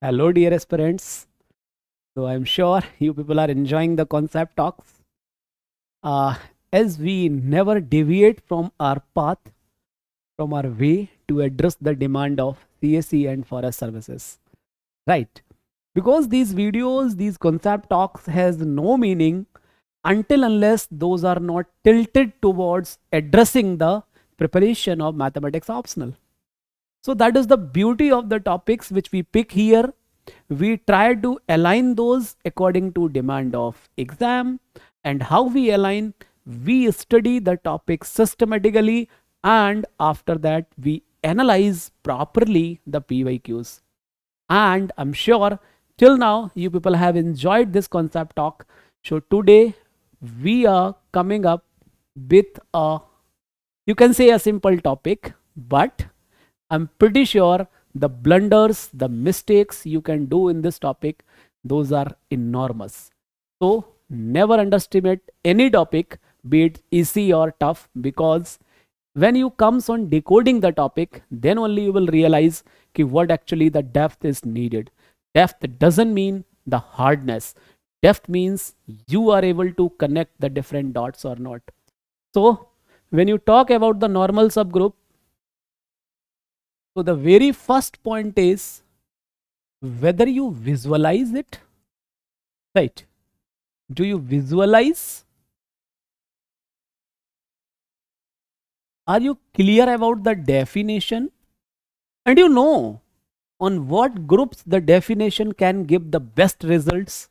Hello, dear aspirants. So I'm sure you people are enjoying the concept talks. Uh, as we never deviate from our path, from our way to address the demand of CSE and forest services. Right. Because these videos, these concept talks has no meaning until unless those are not tilted towards addressing the preparation of mathematics optional. So that is the beauty of the topics which we pick here. We try to align those according to demand of exam and how we align, we study the topic systematically and after that we analyze properly the PYQs. And I'm sure till now you people have enjoyed this concept talk. So today we are coming up with a, you can say a simple topic, but I'm pretty sure the blunders, the mistakes you can do in this topic, those are enormous. So never underestimate any topic, be it easy or tough, because when you comes on decoding the topic, then only you will realize ki what actually the depth is needed. Depth doesn't mean the hardness. Depth means you are able to connect the different dots or not. So when you talk about the normal subgroup, so the very first point is whether you visualize it, right? Do you visualize? Are you clear about the definition? And you know on what groups the definition can give the best results,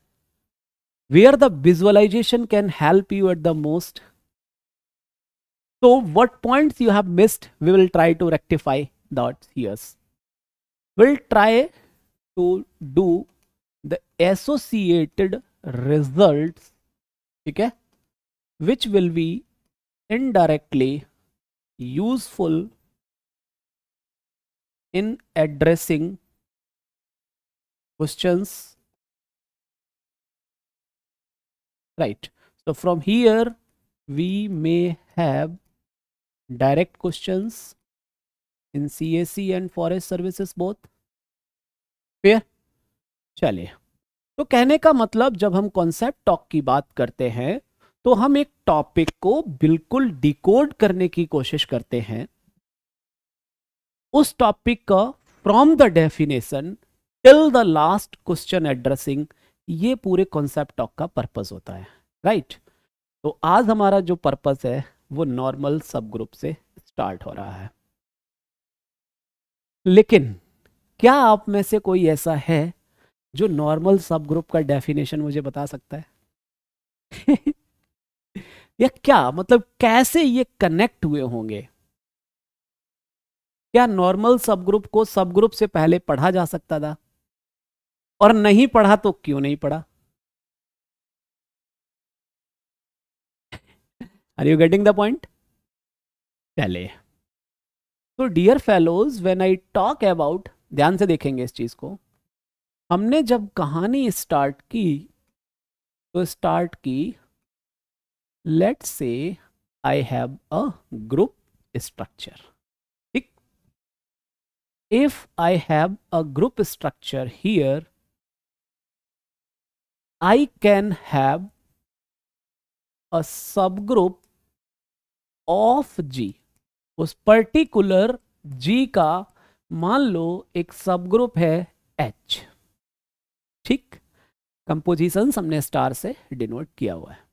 where the visualization can help you at the most. So what points you have missed, we will try to rectify dot cs we'll try to do the associated results okay which will be indirectly useful in addressing questions right so from here we may have direct questions in C and forest services both फिर चलिए तो कहने का मतलब जब हम concept talk की बात करते हैं तो हम एक टॉपिक को बिल्कुल डिकोड करने की कोशिश करते हैं उस टॉपिक का from the definition till the last question addressing ये पूरे कॉन्सेप्ट टॉक का पर्पज होता है राइट right? तो आज हमारा जो पर्पज है वो नॉर्मल सब ग्रुप से स्टार्ट हो रहा है लेकिन क्या आप में से कोई ऐसा है जो नॉर्मल सब ग्रुप का डेफिनेशन मुझे बता सकता है या क्या मतलब कैसे ये कनेक्ट हुए होंगे क्या नॉर्मल सब ग्रुप को सब ग्रुप से पहले पढ़ा जा सकता था और नहीं पढ़ा तो क्यों नहीं पढ़ा are you getting the point चले तो dear fellows when I talk about ध्यान से देखेंगे इस चीज़ को हमने जब कहानी स्टार्ट की तो स्टार्ट की let's say I have a group structure ठीक if I have a group structure here I can have a subgroup of जी उस पर्टिकुलर जी का मान लो एक सब ग्रुप है एच ठीक कंपोजिशन हमने स्टार से डिनोट किया हुआ है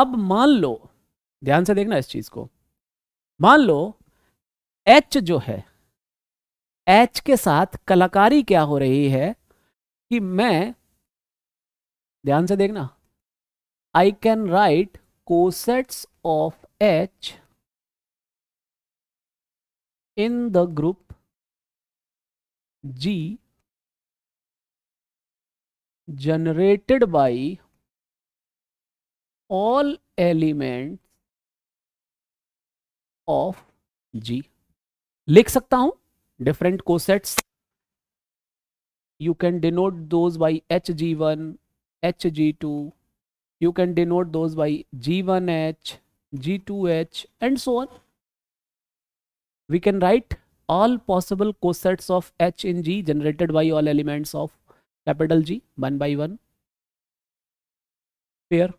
अब मान लो ध्यान से देखना इस चीज को मान लो एच जो है एच के साथ कलाकारी क्या हो रही है कि मैं ध्यान से देखना I can write cosets of H in the group G generated by all elements of G लिख सकता हूं different cosets. you can denote those by hg1 hg2 you can denote those by g1h G2H and so on. We can write all possible cosets of H in G generated by all elements of capital G one by one pair.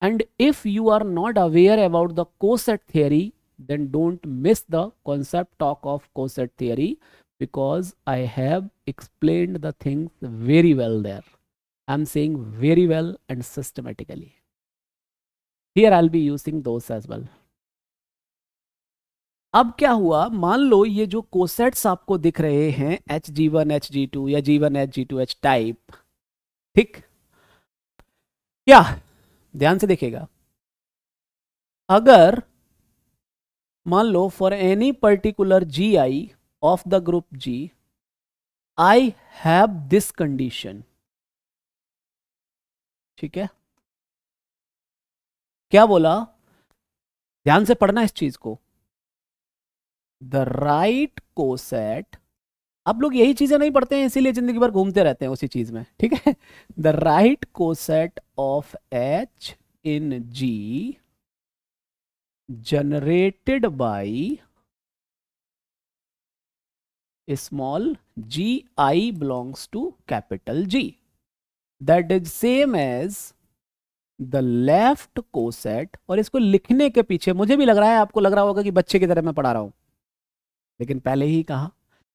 And if you are not aware about the coset theory, then don't miss the concept talk of coset theory because I have explained the things very well there. I'm saying very well and systematically. here i'll be using those as well अब क्या हुआ मान लो ये जो cosets आपको दिख रहे हैं H G one H G two या G one H G two H type ठीक क्या ध्यान से देखेगा अगर मान लो for any particular G I of the group G I have this condition ठीक है क्या बोला ध्यान से पढ़ना इस चीज को द राइट कोसेट आप लोग यही चीजें नहीं पढ़ते हैं इसीलिए जिंदगी भर घूमते रहते हैं उसी चीज में ठीक है the right coset of H in G generated by small G I belongs to capital G that is same as the left coset और इसको लिखने के पीछे मुझे भी लग रहा है आपको लग रहा होगा कि बच्चे की तरह मैं पढ़ा रहा हूं लेकिन पहले ही कहा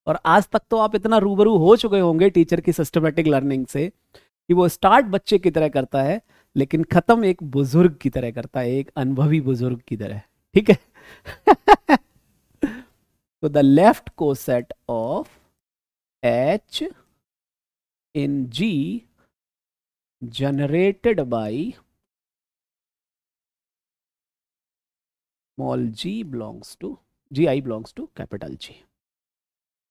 और आज तक तो आप इतना रूबरू हो चुके होंगे टीचर की सिस्टमेटिक लर्निंग से कि वो स्टार्ट बच्चे की तरह करता है लेकिन ख़त्म एक बुजुर्ग की तरह करता है एक अनुभवी बुजुर्ग की तरह ठीक है तो the left coset of H in G generated by small G belongs to G I belongs to capital G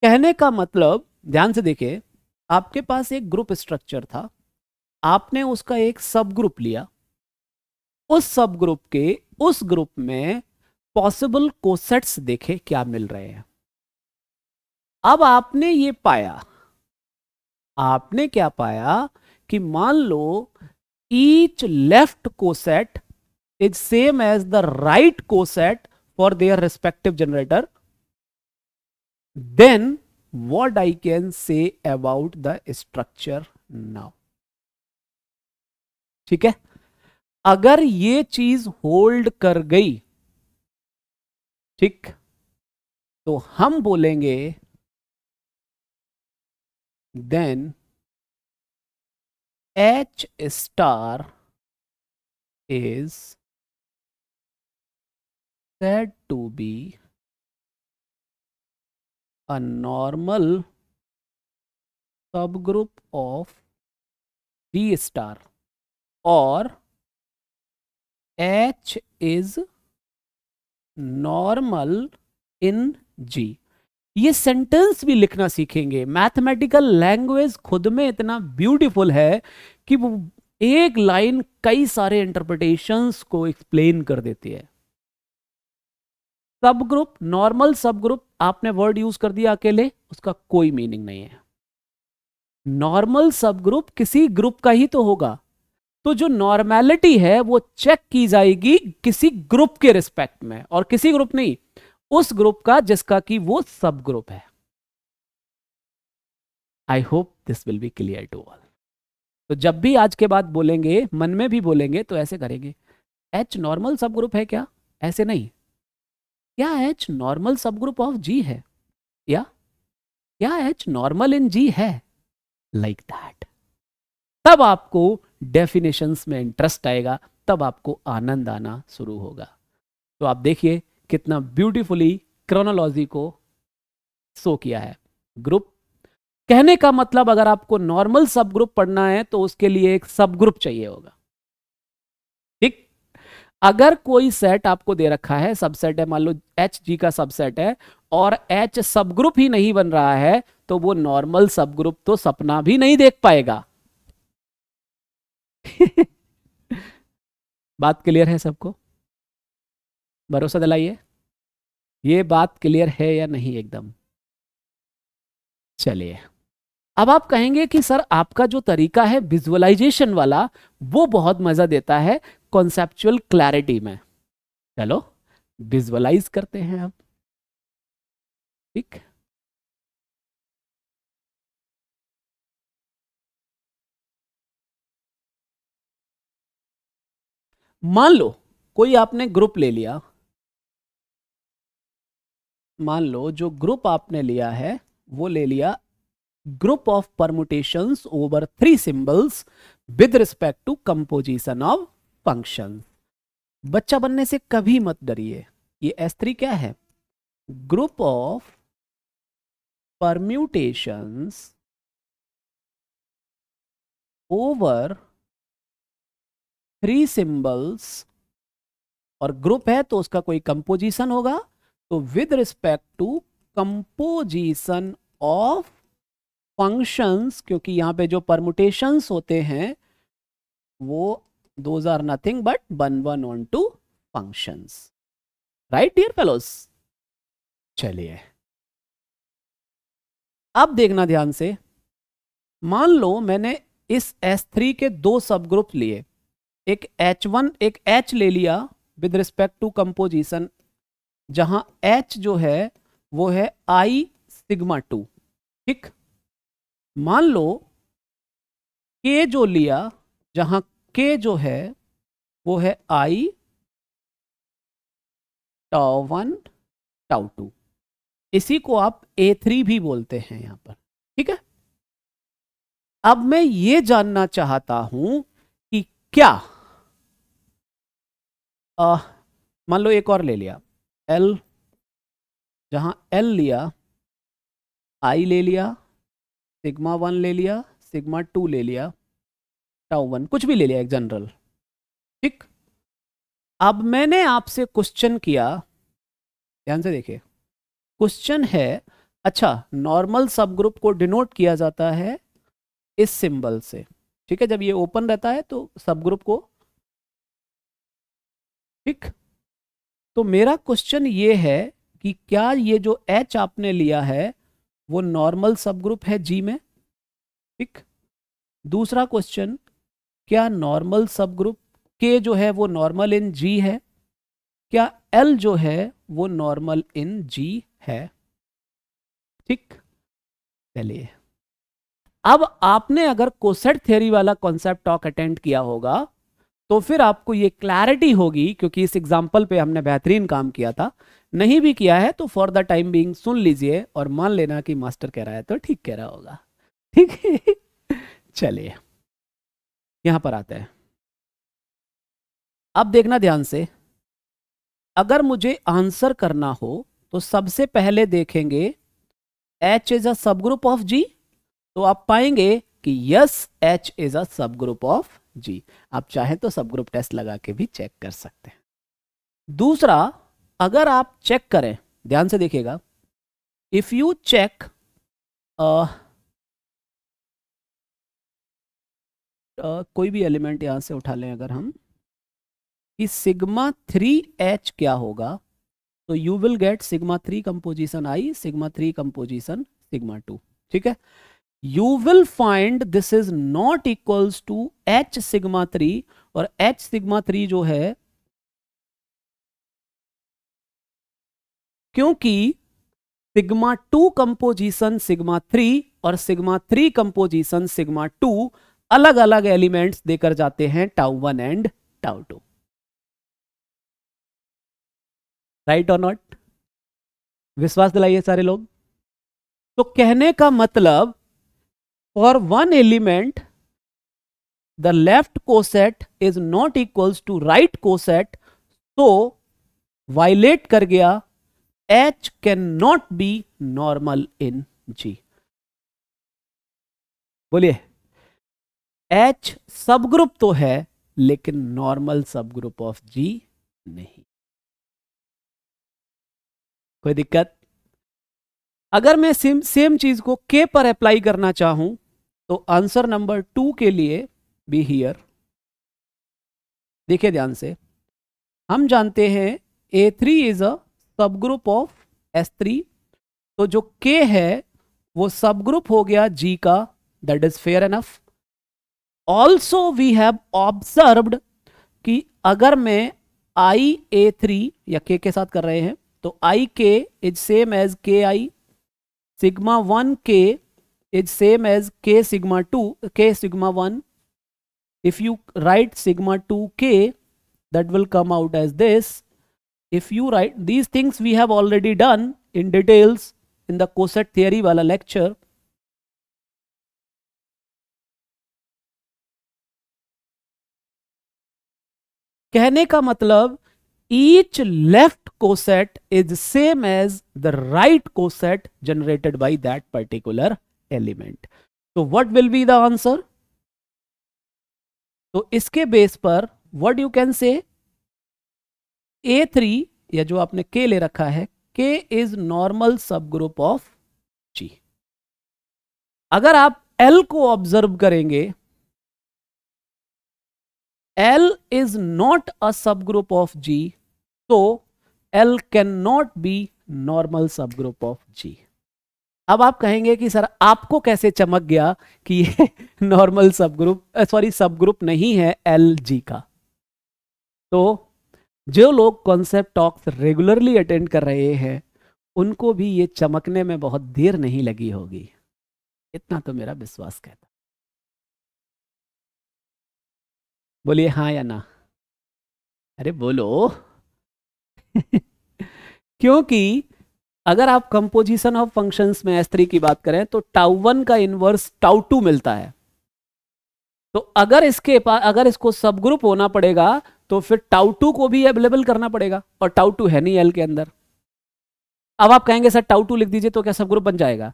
कहने का मतलब ध्यान से देखे आपके पास एक ग्रुप स्ट्रक्चर था आपने उसका एक सब ग्रुप लिया उस सब ग्रुप के उस ग्रुप में पॉसिबल कोसेट्स देखे क्या मिल रहे हैं अब आपने ये पाया आपने क्या पाया कि मान लो each left coset is same as the right coset for their respective generator then what i can say about the structure now ठीक है अगर ये चीज होल्ड कर गई ठीक तो हम बोलेंगे then H star is said to be a normal subgroup of V star or H is normal in G. ये सेंटेंस भी लिखना सीखेंगे मैथमेटिकल लैंग्वेज खुद में इतना ब्यूटीफुल है कि वो एक लाइन कई सारे इंटरप्रिटेशंस को एक्सप्लेन कर देती है subgroup normal subgroup आपने वर्ड यूज कर दिया अकेले उसका कोई मीनिंग नहीं है नॉर्मल सब ग्रुप किसी ग्रुप का ही तो होगा तो जो नॉर्मैलिटी है वो चेक की जाएगी किसी ग्रुप के रिस्पेक्ट में और किसी ग्रुप नहीं उस ग्रुप का जिसका कि वो सब ग्रुप है I hope this will be clear to all तो जब भी आज के बाद बोलेंगे मन में भी बोलेंगे तो ऐसे करेंगे एच नॉर्मल सब ग्रुप है क्या ऐसे नहीं क्या H normal subgroup of G है या क्या एच नॉर्मल इन जी है लाइक like दैट तब आपको डेफिनेशन में इंटरेस्ट आएगा तब आपको आनंद आना शुरू होगा तो आप देखिए कितना ब्यूटीफुली क्रोनोलॉजी को शो किया है ग्रुप कहने का मतलब अगर आपको नॉर्मल सब ग्रुप पढ़ना है तो उसके लिए एक सब ग्रुप चाहिए होगा अगर कोई सेट आपको दे रखा है सबसेट है मान लो एच जी का सबसेट है और एच सबग्रुप ही नहीं बन रहा है तो वो नॉर्मल सबग्रुप तो सपना भी नहीं देख पाएगा बात क्लियर है सबको भरोसा दिलाइए ये बात क्लियर है या नहीं एकदम चलिए अब आप कहेंगे कि सर आपका जो तरीका है विजुअलाइजेशन वाला वो बहुत मजा देता है कॉन्सेप्चुअल क्लैरिटी में चलो विजुअलाइज करते हैं अब ठीक मान लो कोई आपने ग्रुप ले लिया मान लो जो ग्रुप आपने लिया है वो ले लिया group of permutations over three symbols with respect to composition of function बच्चा बनने से कभी मत डरिए ये एस थ्री क्या है group of permutations over three symbols और ग्रुप है तो उसका कोई कंपोजिशन होगा तो with respect to composition of functions क्योंकि यहां पे जो परम्यूटेशन होते हैं वो those are nothing but 1 1 on 2 functions right dear fellows चलिए अब देखना ध्यान से मान लो मैंने इस S3 के दो सब ग्रुप लिए एक H1 एक H ले लिया विद रिस्पेक्ट टू कंपोजिशन जहां H जो है वो है I सिग्मा टू ठीक मान लो K जो लिया जहां के जो है वो है I tau one tau two इसी को आप ए थ्री भी बोलते हैं यहां पर ठीक है अब मैं ये जानना चाहता हूं कि क्या मान लो एक और ले लिया एल जहां एल लिया आई ले लिया सिग्मा वन ले लिया सिग्मा टू ले लिया टाउ वन कुछ भी ले लिया एक जनरल ठीक अब मैंने आपसे क्वेश्चन किया ध्यान से देखिए क्वेश्चन है अच्छा नॉर्मल सब ग्रुप को डिनोट किया जाता है इस सिंबल से ठीक है जब ये ओपन रहता है तो सब ग्रुप को ठीक तो मेरा क्वेश्चन ये है कि क्या ये जो एच आपने लिया है वो नॉर्मल सब ग्रुप है जी में ठीक दूसरा क्वेश्चन क्या नॉर्मल सब ग्रुप के जो है वो नॉर्मल इन जी है क्या एल जो है वो नॉर्मल इन जी है ठीक चलिए अब आपने अगर कोसेट थ्योरी वाला कॉन्सेप्ट टॉक अटेंड किया होगा तो फिर आपको ये क्लैरिटी होगी क्योंकि इस एग्जाम्पल पे हमने बेहतरीन काम किया था नहीं भी किया है तो फॉर द टाइम बीइंग सुन लीजिए और मान लेना कि मास्टर कह रहा है तो ठीक कह रहा होगा ठीक है चलिए यहां पर आता है अब देखना ध्यान से अगर मुझे आंसर करना हो तो सबसे पहले देखेंगे H is a subgroup of जी तो आप पाएंगे कि yes H is a subgroup of जी आप चाहें तो सब ग्रुप टेस्ट लगा के भी चेक कर सकते हैं दूसरा अगर आप चेक करें ध्यान से देखिएगा इफ यू चेक आ, कोई भी एलिमेंट यहां से उठा लें अगर हम कि सिग्मा थ्री एच क्या होगा तो you will get sigma three composition I sigma three composition sigma two ठीक है you will find this is not equals to H sigma three और एच सिग्मा थ्री जो है क्योंकि sigma two composition sigma three और sigma three composition sigma two अलग अलग elements देकर जाते हैं tau one and tau two right और नॉट विश्वास दिलाइए सारे लोग तो कहने का मतलब for one element the left coset is not equals to right coset तो वायलेट कर गया H can not be normal in G बोलिए एच सब ग्रुप तो है लेकिन नॉर्मल सब ग्रुप ऑफ जी नहीं कोई दिक्कत अगर मैं सेम सेम चीज को के पर अप्लाई करना चाहूं तो आंसर नंबर टू के लिए बी हियर देखिए ध्यान से हम जानते हैं ए three is a subgroup of S three तो जो के है वो सब ग्रुप हो गया जी का that is fair enough also we have observed कि अगर मैं आई ए थ्री या के के साथ कर रहे हैं तो आई के is same as K I sigma one K is same as K sigma two K sigma one if you write sigma two K that will come out as this if you write these things we have already done in details in the coset theory वाला lecture कहने का मतलब each left coset is same as the right coset generated by that particular element तो what will be the answer तो इसके base पर what you can say A three या जो आपने के ले रखा है K is normal subgroup of G अगर आप एल को ऑब्जर्व करेंगे L is not a subgroup of G, so L cannot be normal subgroup of G. अब आप कहेंगे कि सर आपको कैसे चमक गया कि ये नॉर्मल सबग्रुप सॉरी सबग्रुप नहीं है एल जी का तो जो लोग कॉन्सेप्ट टॉक्स रेगुलरली अटेंड कर रहे हैं उनको भी ये चमकने में बहुत देर नहीं लगी होगी इतना तो मेरा विश्वास कहता बोलिए हाँ या ना अरे बोलो क्योंकि अगर आप कंपोजिशन ऑफ फंक्शंस में एस थ्री की बात करें तो टाउ वन का इनवर्स टाउ टू मिलता है तो अगर इसके पास अगर इसको सब ग्रुप होना पड़ेगा तो फिर टाउ टू को भी अवेलेबल करना पड़ेगा और टाउ टू है नहीं एल के अंदर अब आप कहेंगे सर टाउ टू लिख दीजिए तो क्या सब ग्रुप बन जाएगा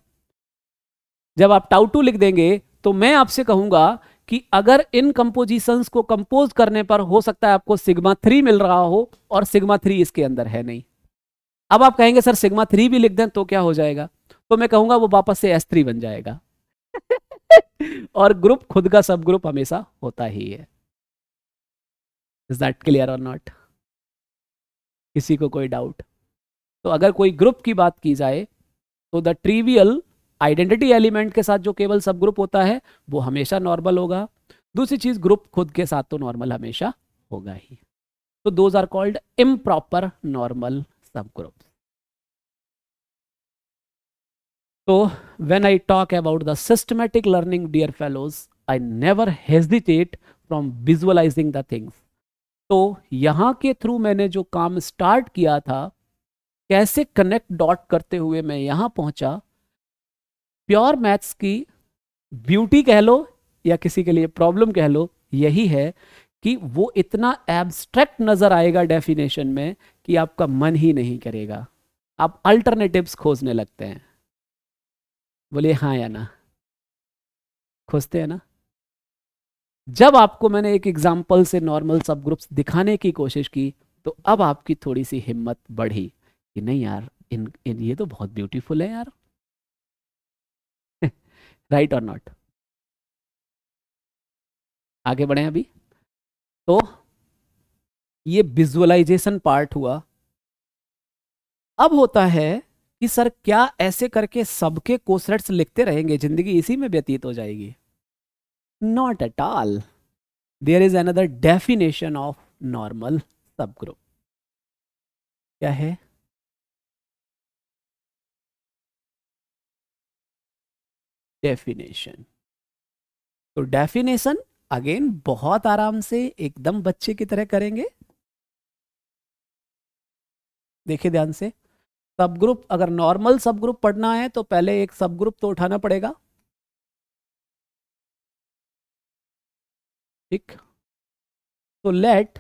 जब आप टाउ टू लिख देंगे तो मैं आपसे कहूंगा कि अगर इन कंपोजिशंस को कंपोज करने पर हो सकता है आपको सिग्मा थ्री मिल रहा हो और सिग्मा थ्री इसके अंदर है नहीं अब आप कहेंगे सर सिग्मा थ्री भी लिख दें तो क्या हो जाएगा तो मैं कहूंगा वो वापस से एस थ्री बन जाएगा और ग्रुप खुद का सब ग्रुप हमेशा होता ही है इज दैट क्लियर और नॉट किसी को कोई डाउट तो अगर कोई ग्रुप की बात की जाए तो द ट्रीवियल आइडेंटिटी एलिमेंट के साथ जो केवल सब ग्रुप होता है वो हमेशा नॉर्मल होगा दूसरी चीज ग्रुप खुद के साथ तो नॉर्मल हमेशा होगा ही तो those are called improper normal subgroup तो when I talk about the systematic learning dear fellows I never hesitate from visualizing the things तो यहाँ के थ्रू मैंने जो काम स्टार्ट किया था कैसे कनेक्ट डॉट करते हुए मैं यहाँ पहुँचा प्योर मैथ्स की ब्यूटी कह लो या किसी के लिए प्रॉब्लम कह लो यही है कि वो इतना एब्स्ट्रैक्ट नजर आएगा डेफिनेशन में कि आपका मन ही नहीं करेगा आप अल्टरनेटिव्स खोजने लगते हैं बोलिए हाँ या ना खोजते हैं ना जब आपको मैंने एक एग्जाम्पल से नॉर्मल सब ग्रुप्स दिखाने की कोशिश की तो अब आपकी थोड़ी सी हिम्मत बढ़ी कि नहीं यार इन, इन ये तो बहुत ब्यूटीफुल है यार राइट और नॉट आगे बढ़े अभी तो ये विजुअलाइजेशन पार्ट हुआ अब होता है कि सर क्या ऐसे करके सबके कोसरेट्स लिखते रहेंगे जिंदगी इसी में व्यतीत हो जाएगी not at all there is another definition of normal subgroup क्या है डेफिनेशन तो डेफिनेशन अगेन बहुत आराम से एकदम बच्चे की तरह करेंगे देखिए ध्यान से सब ग्रुप अगर नॉर्मल सब ग्रुप पढ़ना है तो पहले एक सब ग्रुप तो उठाना पड़ेगा ठीक तो let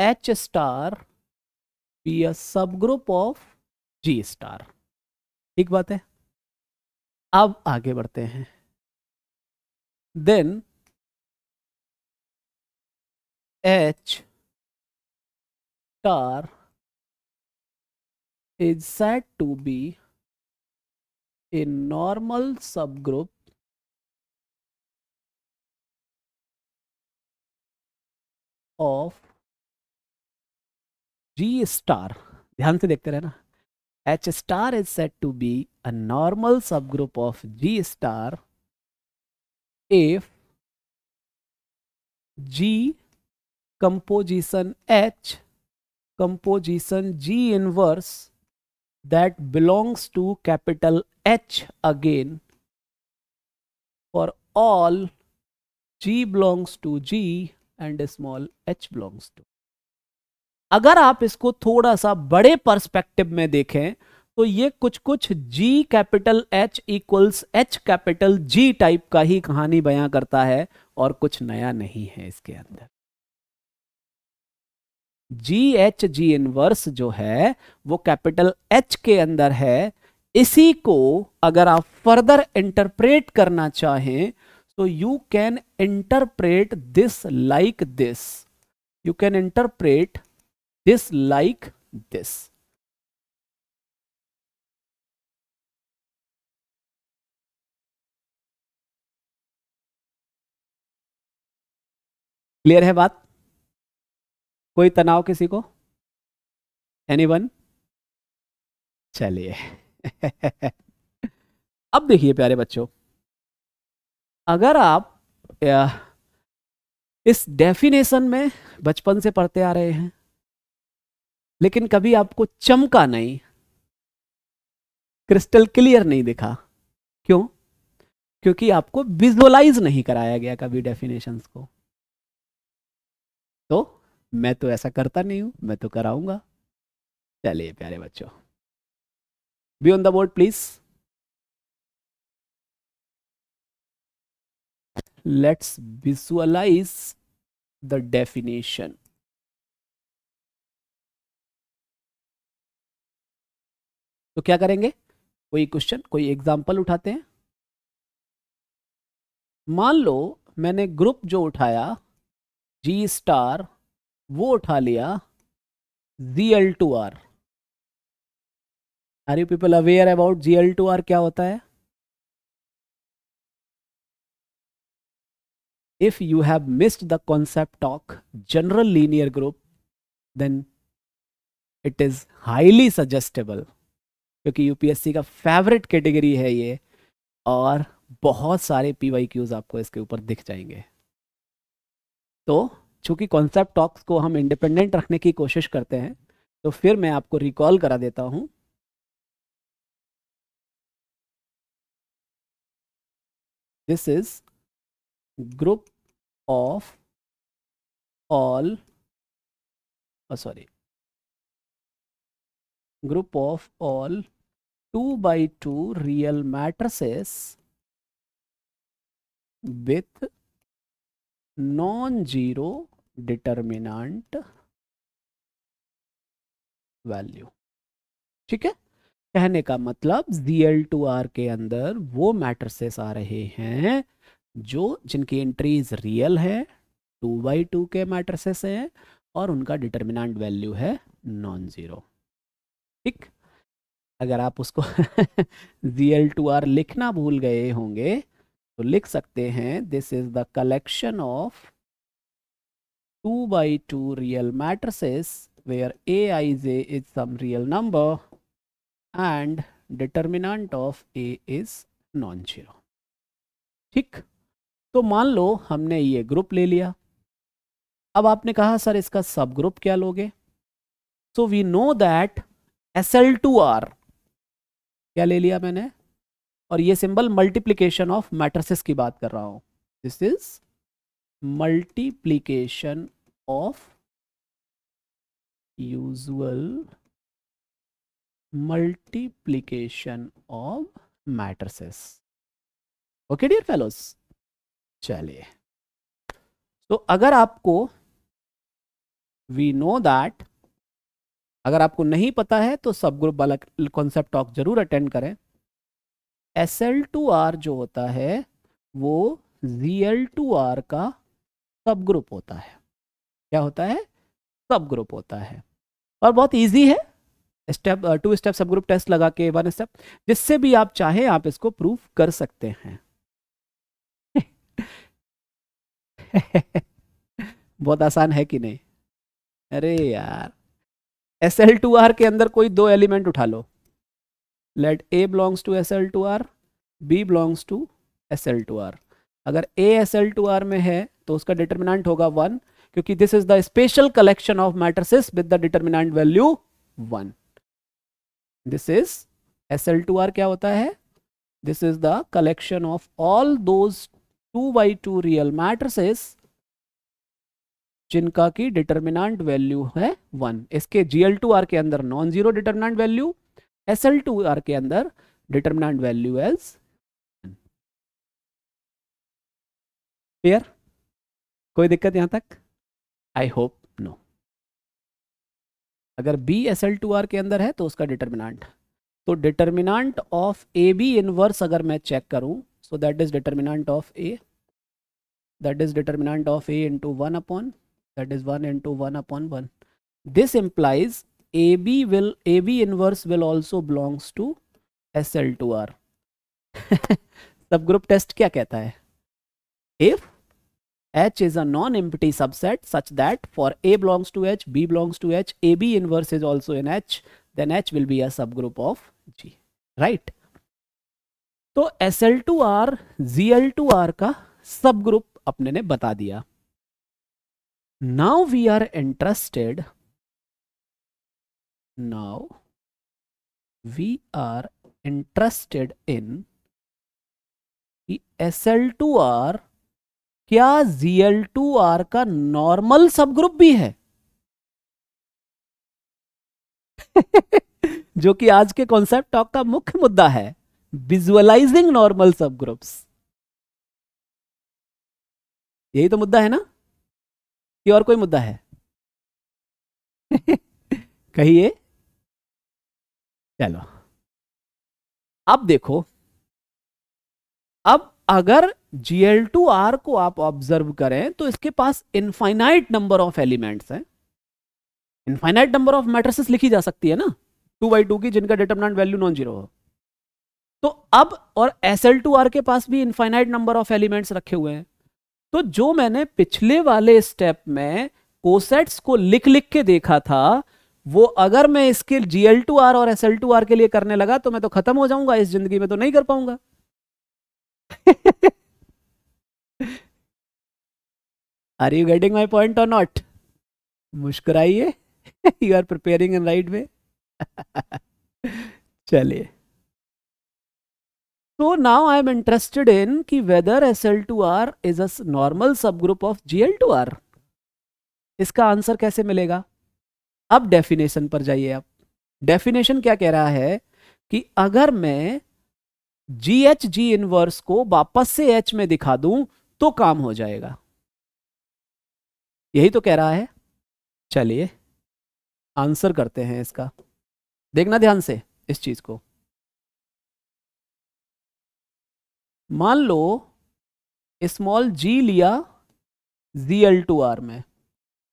H star be a subgroup of G star ठीक बात है अब आगे बढ़ते हैं then H star is set to be a normal subgroup of G star ध्यान से देखते रहना H star is said to be a normal subgroup of G star if G composition H composition G inverse that belongs to capital H again for all G belongs to G and small h belongs to अगर आप इसको थोड़ा सा बड़े perspective में देखें तो ये कुछ कुछ G capital H equals H capital G type का ही कहानी बयां करता है और कुछ नया नहीं है इसके अंदर जी एच जी इनवर्स जो है वो कैपिटल एच के अंदर है इसी को अगर आप फर्दर इंटरप्रेट करना चाहें तो you can interpret this like this you can interpret this like this. Clear है बात कोई तनाव किसी को एनी वन चलिए अब देखिए प्यारे बच्चों अगर आप इस डेफिनेशन में बचपन से पढ़ते आ रहे हैं लेकिन कभी आपको चमका नहीं क्रिस्टल क्लियर नहीं दिखा क्यों क्योंकि आपको विजुअलाइज नहीं कराया गया कभी डेफिनेशंस को तो मैं तो ऐसा करता नहीं हूं मैं तो कराऊंगा चलिए प्यारे बच्चों be on the board please let's visualize the definition तो क्या करेंगे कोई क्वेश्चन कोई एग्जाम्पल उठाते हैं मान लो मैंने ग्रुप जो उठाया जी स्टार वो उठा लिया G L two R are you people aware about G L two R क्या होता है if you have missed the concept of general linear group then it is highly suggestable क्योंकि यूपीएससी का फेवरेट कैटेगरी है ये और बहुत सारे पी वाई क्यूज आपको इसके ऊपर दिख जाएंगे तो चूंकि कॉन्सेप्ट टॉक्स को हम इंडिपेंडेंट रखने की कोशिश करते हैं तो फिर मैं आपको रिकॉल करा देता हूं this is group of all sorry group of all two by two real matrices with non-zero determinant value ठीक है कहने का मतलब टू आर के अंदर वो मैट्रसेस आ रहे हैं जो जिनकी एंट्रीज रियल है टू बाई टू के मैट्रसेस हैं और उनका डिटर्मिनेंट वैल्यू है नॉन ज़ीरो ठीक अगर आप उसको जी एल टू आर लिखना भूल गए होंगे तो लिख सकते हैं this is the collection of two by two real matrices where A I J is some real number and determinant of A is non zero ठीक तो मान लो हमने ये ग्रुप ले लिया अब आपने कहा सर इसका सब ग्रुप क्या लोगे so we know that S L two R क्या ले लिया मैंने और ये सिंबल मल्टीप्लीकेशन ऑफ मैट्रसेस की बात कर रहा हूँ this is multiplication of usual multiplication of matrices okay dear fellows चलिए तो अगर आपको वी नो दैट अगर आपको नहीं पता है तो सब ग्रुप वाला कॉन्सेप्ट टॉक जरूर अटेंड करें एस एल टू आर जो होता है वो जी एल टू आर का सब ग्रुप होता है क्या होता है सब ग्रुप होता है और बहुत इजी है step to step subgroup test लगा के वन स्टेप जिससे भी आप चाहे आप इसको प्रूफ कर सकते हैं बहुत आसान है कि नहीं अरे यार एस एल टू आर के अंदर कोई दो एलिमेंट उठा लो let A belongs to S L two R B belongs to S L two R अगर A S L two R में है तो उसका डिटर्मिनेंट होगा वन क्योंकि this is the special collection of matrices with the determinant value one this is S L two R क्या होता है this is the collection of all those two by two real matrices जिनका की determinant value है one इसके G L are के अंदर non zero determinant value S L two are के अंदर डिटर्मिनाट वैल्यू एज क्लियर कोई दिक्कत यहां तक आई होप नो अगर B S L two are के अंदर है तो उसका डिटर्मिनाट तो determinant of A B inverse अगर मैं चेक करूं so that is determinant of A that is determinant of A into one upon that is 1 into 1 upon 1 this implies ab will ab inverse will also belongs to sl2r सब subgroup test क्या कहता है if H is a non-empty subset such that for A belongs to H, B belongs to H, AB inverse is also in H, then H will be a subgroup of G. Right? तो SL2R, ZL2R का सब group अपने ने बता दिया now we are interested now we are interested in कि SL2R क्या ZL2R का नॉर्मल सब ग्रुप भी है जो कि आज के कॉन्सेप्ट टॉक का मुख्य मुद्दा है विजुअलाइजिंग नॉर्मल सब ग्रुप्स यही तो मुद्दा है ना कि और कोई मुद्दा है कहिए चलो अब देखो अब अगर जीएल टू आर को आप ऑब्जर्व करें तो इसके पास इनफाइनाइट नंबर ऑफ एलिमेंट्स हैं इनफाइनाइट नंबर ऑफ मैट्रिसेस लिखी जा सकती है ना टू बाई टू की जिनका डिटरमिनेंट वैल्यू नॉन जीरो हो तो अब और एस एल टू आर के पास भी इनफाइनाइट नंबर ऑफ एलिमेंट्स रखे हुए हैं तो जो मैंने पिछले वाले स्टेप में कोसेट्स को लिख लिख के देखा था वो अगर मैं इसके G L two R S L two are के लिए करने लगा तो मैं तो खत्म हो जाऊंगा इस जिंदगी में तो नहीं कर पाऊंगा are you getting my point और नॉट मुस्कराइए you are preparing in right way चलिए So now I am interested in कि whether SL2R is a normal subgroup two R इसका आंसर कैसे मिलेगा अब डेफिनेशन पर जाइए आप डेफिनेशन क्या कह रहा है कि अगर मैं जी एच जी इनवर्स को वापस से एच में दिखा दूं तो काम हो जाएगा यही तो कह रहा है चलिए आंसर करते हैं इसका देखना ध्यान से इस चीज को मान लो स्मॉल जी लिया जी एल टू आर में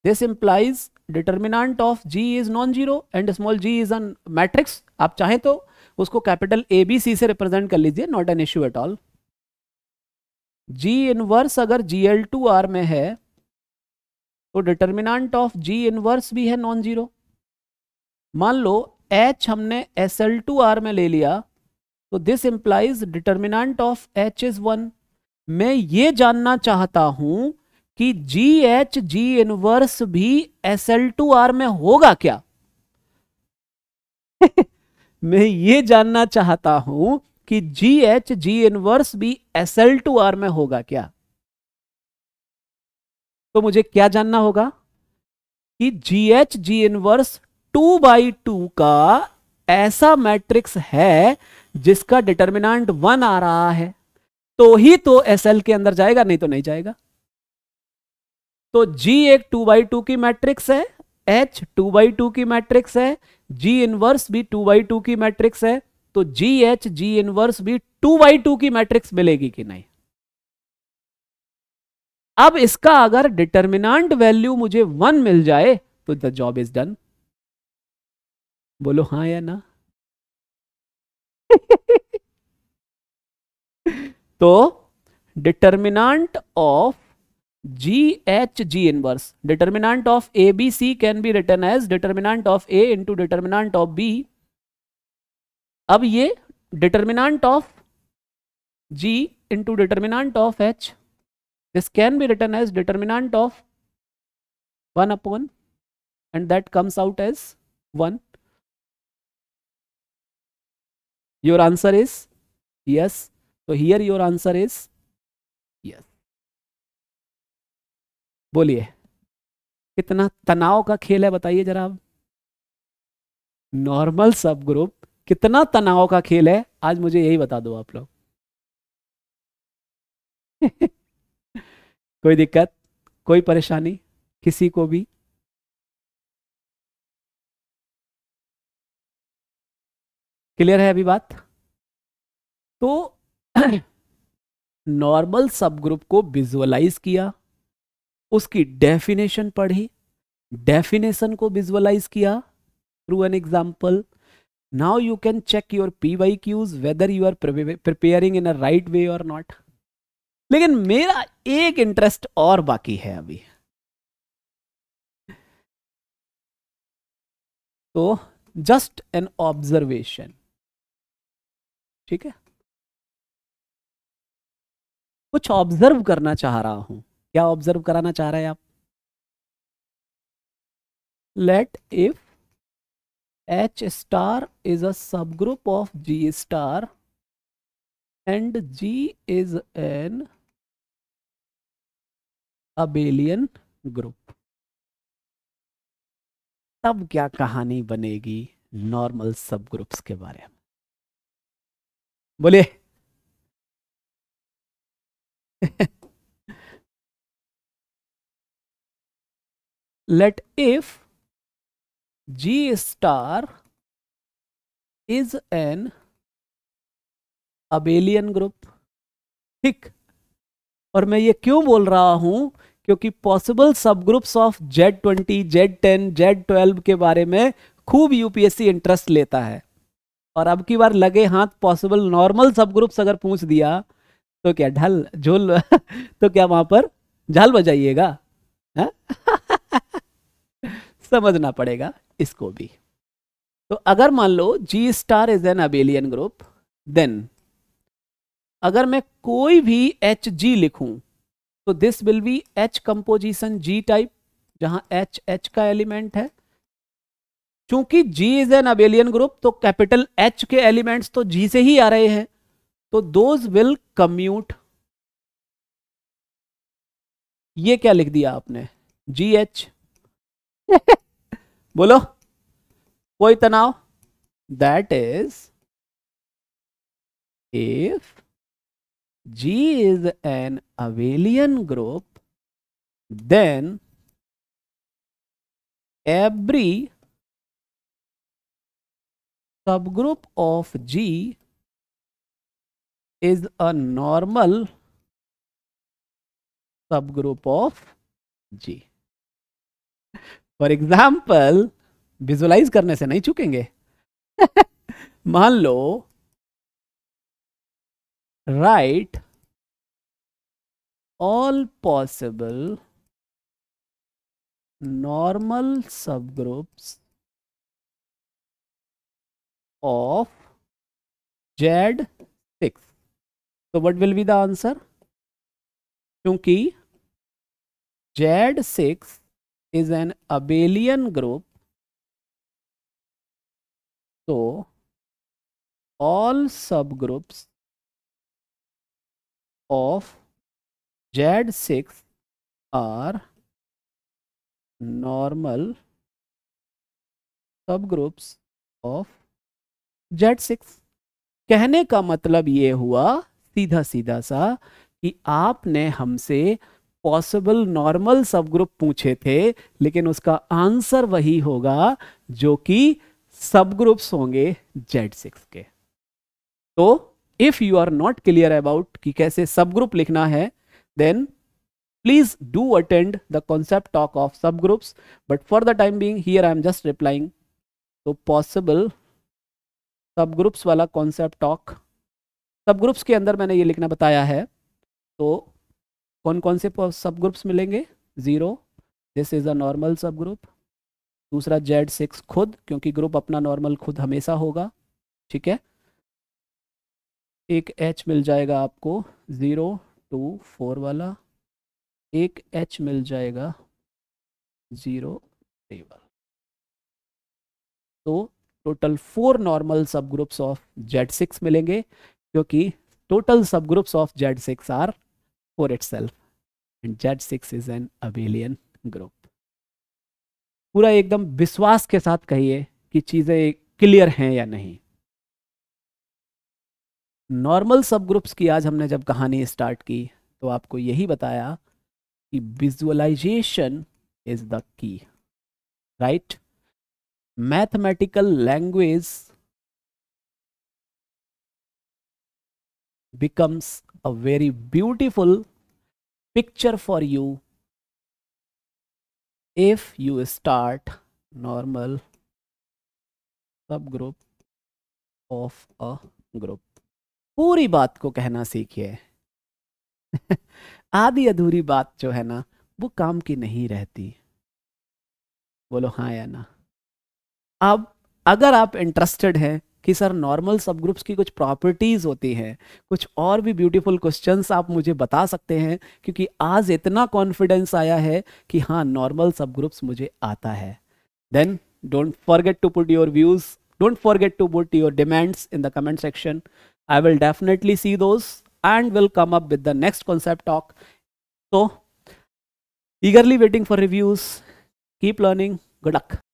this implies determinant of G is non zero and small G is an matrix आप चाहें तो उसको कैपिटल ए बी सी से रिप्रेजेंट कर लीजिए not an issue at all G inverse अगर जी एल टू आर में है तो डिटर्मिनाट ऑफ जी इनवर्स भी है नॉन जीरो मान लो एच हमने एस एल टू आर में ले लिया तो this implies determinant of H is one मैं ये जानना चाहता हूं कि जी एच जी इनवर्स भी एस एल टू आर में होगा क्या मैं ये जानना चाहता हूं कि जी एच जी इनवर्स भी एस एल टू आर में होगा क्या तो मुझे क्या जानना होगा कि G H G inverse two by to का ऐसा मैट्रिक्स है जिसका डिटर्मिनाट वन आ रहा है तो ही तो एस एल के अंदर जाएगा नहीं तो नहीं जाएगा तो जी एक टू बाई टू की मैट्रिक्स है एच टू बाई टू की मैट्रिक्स है जी इनवर्स भी टू बाई टू की मैट्रिक्स है तो जी एच जी इनवर्स भी टू बाई टू की मैट्रिक्स मिलेगी कि नहीं अब इसका अगर डिटर्मिनाट वैल्यू मुझे वन मिल जाए तो द जॉब इज डन बोलो हाँ या ना तो determinant of G H G inverse determinant of A B C can be written as determinant of A into determinant of B अब ये determinant of G into determinant of H this can be written as determinant of one upon and that comes out as one your answer is yes तो here your answer is yes बोलिए कितना तनाव का खेल है बताइए जरा आप नॉर्मल सब ग्रुप कितना तनाव का खेल है आज मुझे यही बता दो आप लोग कोई दिक्कत कोई परेशानी किसी को भी क्लियर है अभी बात तो नॉर्मल सब ग्रुप को विजुअलाइज किया उसकी डेफिनेशन पढ़ी डेफिनेशन को विजुअलाइज किया through an example you can check your P Y Qs whether you are preparing in a right way और नॉट लेकिन मेरा एक इंटरेस्ट और बाकी है अभी तो जस्ट एन ऑब्जर्वेशन ठीक है कुछ ऑब्जर्व करना चाह रहा हूं क्या ऑब्जर्व कराना चाह रहे हैं आप let if H star is a subgroup of G star and G is an abelian group तब क्या कहानी बनेगी नॉर्मल सब ग्रुप्स के बारे में बोलिए let if G star is an abelian group ठीक और मैं ये क्यों बोल रहा हूं क्योंकि possible subgroups of Z twenty Z ten Z twelve के बारे में खूब यूपीएससी इंटरेस्ट लेता है और अब की बार लगे हाथ पॉसिबल नॉर्मल सब ग्रुप्स अगर पूछ दिया तो क्या ढल झोल तो क्या वहां पर झाल बजाइएगा हाँ? समझना पड़ेगा इसको भी तो अगर मान लो G star is an abelian group then अगर मैं कोई भी एच जी लिखूं तो this will be H composition G type जहां एच एच का एलिमेंट है क्योंकि G is an abelian group तो कैपिटल H के एलिमेंट्स तो G से ही आ रहे हैं तो दोज विल कम्यूट ये क्या लिख दिया आपने जी एच बोलो कोई तनाव that is if G is an abelian group then every subgroup of G is a normal subgroup of G. For example visualize करने से नहीं चुकेंगे मान लो write all possible normal subgroups of Z6. So what will be the answer? क्योंकि Z6 is an abelian group. So all subgroups of Z6 are normal subgroups of Z six कहने का मतलब ये हुआ सीधा सीधा सा कि आपने हमसे पॉसिबल नॉर्मल सब ग्रुप पूछे थे लेकिन उसका आंसर वही होगा जो कि सब ग्रुप्स होंगे जेड सिक्स के तो if you are not clear about कि कैसे सब ग्रुप लिखना है then please do attend the concept talk of subgroups but for the time being here I am just replying तो possible subgroups वाला concept talk subgroups के अंदर मैंने ये लिखना बताया है तो कौन कौन से सब ग्रुप्स मिलेंगे zero this is a normal subgroup दूसरा जेड सिक्स खुद क्योंकि ग्रुप अपना नॉर्मल खुद हमेशा होगा ठीक है एक एच मिल जाएगा आपको ज़ीरो टू फोर वाला एक एच मिल जाएगा ज़ीरो थ्री वाला तो total four normal subgroups of Z six मिलेंगे क्योंकि total subgroups of Z six are four itself and Z six is an abelian group पूरा एकदम विश्वास के साथ कहिए कि चीजें क्लियर हैं या नहीं नॉर्मल सब ग्रुप्स की आज हमने जब कहानी स्टार्ट की तो आपको यही बताया कि visualization is the key right mathematical language becomes a very beautiful picture for you if you start normal subgroup of a group पूरी बात को कहना सीखिए आधी अधूरी बात जो है ना वो काम की नहीं रहती बोलो हाँ या ना अब अगर आप इंटरेस्टेड हैं कि सर नॉर्मल सब ग्रुप्स की कुछ प्रॉपर्टीज़ होती हैं कुछ और भी ब्यूटीफुल क्वेश्चंस आप मुझे बता सकते हैं क्योंकि आज इतना कॉन्फिडेंस आया है कि हाँ नॉर्मल सब ग्रुप्स मुझे आता है then don't forget to put your views don't forget to put your demands in the comment section I will definitely see those and will come up with the next concept talk तो eagerly waiting for reviews keep learning good luck